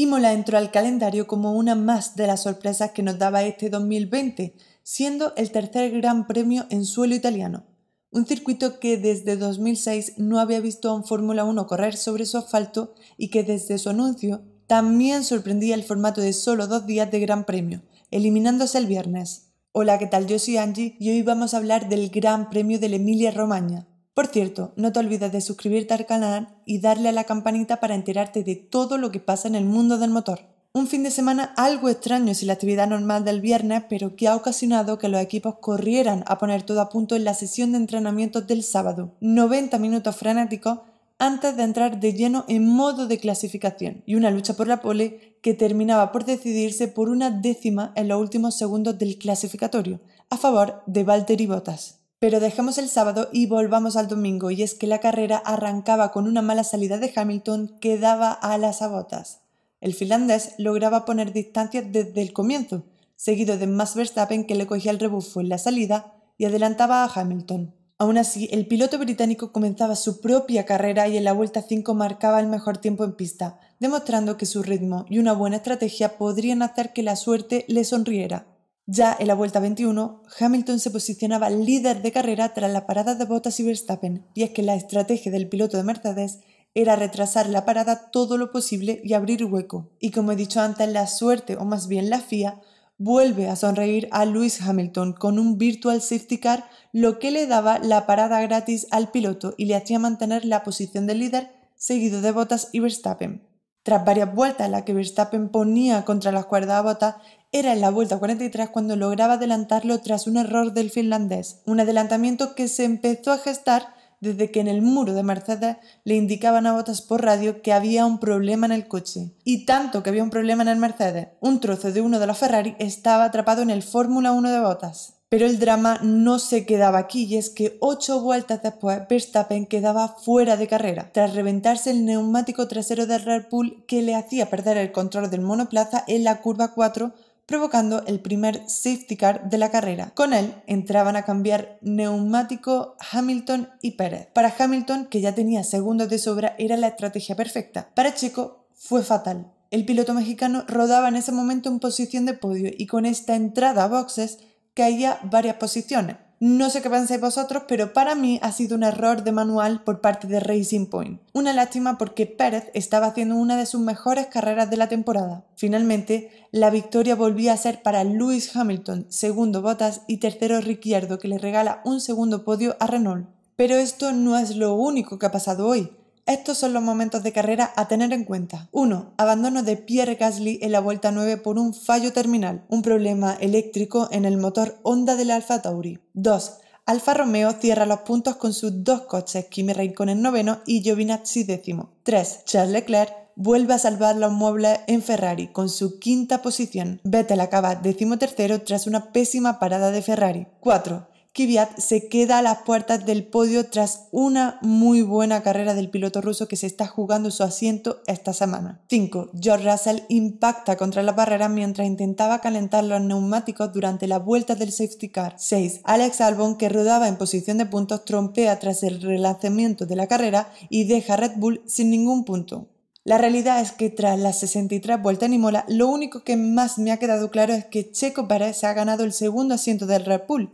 Imola entró al calendario como una más de las sorpresas que nos daba este 2020, siendo el tercer gran premio en suelo italiano, un circuito que desde 2006 no había visto a un Fórmula 1 correr sobre su asfalto y que desde su anuncio también sorprendía el formato de solo dos días de gran premio, eliminándose el viernes. Hola, ¿qué tal? Yo soy Angie y hoy vamos a hablar del Gran Premio de la Emilia Romagna, por cierto, no te olvides de suscribirte al canal y darle a la campanita para enterarte de todo lo que pasa en el mundo del motor. Un fin de semana algo extraño si la actividad normal del viernes, pero que ha ocasionado que los equipos corrieran a poner todo a punto en la sesión de entrenamiento del sábado. 90 minutos frenáticos antes de entrar de lleno en modo de clasificación y una lucha por la pole que terminaba por decidirse por una décima en los últimos segundos del clasificatorio, a favor de Valtteri Bottas. Pero dejemos el sábado y volvamos al domingo, y es que la carrera arrancaba con una mala salida de Hamilton que daba a las abotas. El finlandés lograba poner distancia desde el comienzo, seguido de Max Verstappen que le cogía el rebufo en la salida y adelantaba a Hamilton. Aún así, el piloto británico comenzaba su propia carrera y en la vuelta 5 marcaba el mejor tiempo en pista, demostrando que su ritmo y una buena estrategia podrían hacer que la suerte le sonriera. Ya en la Vuelta 21, Hamilton se posicionaba líder de carrera tras la parada de Bottas y Verstappen, y es que la estrategia del piloto de Mercedes era retrasar la parada todo lo posible y abrir hueco. Y como he dicho antes, la suerte, o más bien la FIA, vuelve a sonreír a Lewis Hamilton con un virtual safety car, lo que le daba la parada gratis al piloto y le hacía mantener la posición de líder, seguido de Bottas y Verstappen. Tras varias vueltas en las que Verstappen ponía contra las cuerdas a Bottas, era en la vuelta 43 cuando lograba adelantarlo tras un error del finlandés, un adelantamiento que se empezó a gestar desde que en el muro de Mercedes le indicaban a Botas por radio que había un problema en el coche. Y tanto que había un problema en el Mercedes, un trozo de uno de los Ferrari estaba atrapado en el Fórmula 1 de Botas. Pero el drama no se quedaba aquí y es que ocho vueltas después Verstappen quedaba fuera de carrera, tras reventarse el neumático trasero de Red Bull que le hacía perder el control del monoplaza en la curva 4 provocando el primer safety car de la carrera. Con él entraban a cambiar neumático Hamilton y Pérez. Para Hamilton, que ya tenía segundos de sobra, era la estrategia perfecta. Para Checo fue fatal. El piloto mexicano rodaba en ese momento en posición de podio y con esta entrada a boxes que varias posiciones. No sé qué pensáis vosotros, pero para mí ha sido un error de manual por parte de Racing Point. Una lástima porque Pérez estaba haciendo una de sus mejores carreras de la temporada. Finalmente, la victoria volvía a ser para Lewis Hamilton, segundo Bottas y tercero Ricciardo, que le regala un segundo podio a Renault. Pero esto no es lo único que ha pasado hoy. Estos son los momentos de carrera a tener en cuenta. 1. Abandono de Pierre Gasly en la vuelta 9 por un fallo terminal, un problema eléctrico en el motor Honda del Alfa Tauri. 2. Alfa Romeo cierra los puntos con sus dos coches, Kimi Raikkonen noveno y Giovinazzi décimo. 3. Charles Leclerc vuelve a salvar los muebles en Ferrari con su quinta posición. Vettel acaba décimo tercero tras una pésima parada de Ferrari. 4. Kvyat se queda a las puertas del podio tras una muy buena carrera del piloto ruso que se está jugando su asiento esta semana. 5. George Russell impacta contra la barrera mientras intentaba calentar los neumáticos durante la vuelta del safety car. 6. Alex Albon, que rodaba en posición de puntos, trompea tras el relanzamiento de la carrera y deja a Red Bull sin ningún punto. La realidad es que tras las 63 vueltas en Imola, lo único que más me ha quedado claro es que Checo Pérez se ha ganado el segundo asiento del Red Bull,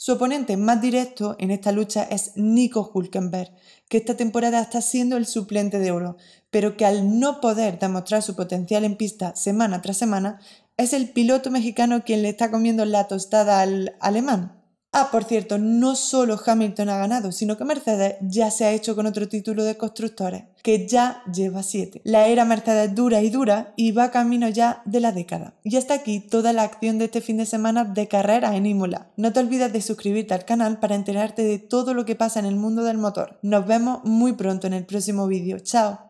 su oponente más directo en esta lucha es Nico Hulkenberg, que esta temporada está siendo el suplente de oro, pero que al no poder demostrar su potencial en pista semana tras semana, es el piloto mexicano quien le está comiendo la tostada al alemán. Ah, por cierto, no solo Hamilton ha ganado, sino que Mercedes ya se ha hecho con otro título de constructores que ya lleva siete. La era Mercedes dura y dura y va camino ya de la década. Y hasta aquí toda la acción de este fin de semana de carrera en Imola. No te olvides de suscribirte al canal para enterarte de todo lo que pasa en el mundo del motor. Nos vemos muy pronto en el próximo vídeo. ¡Chao!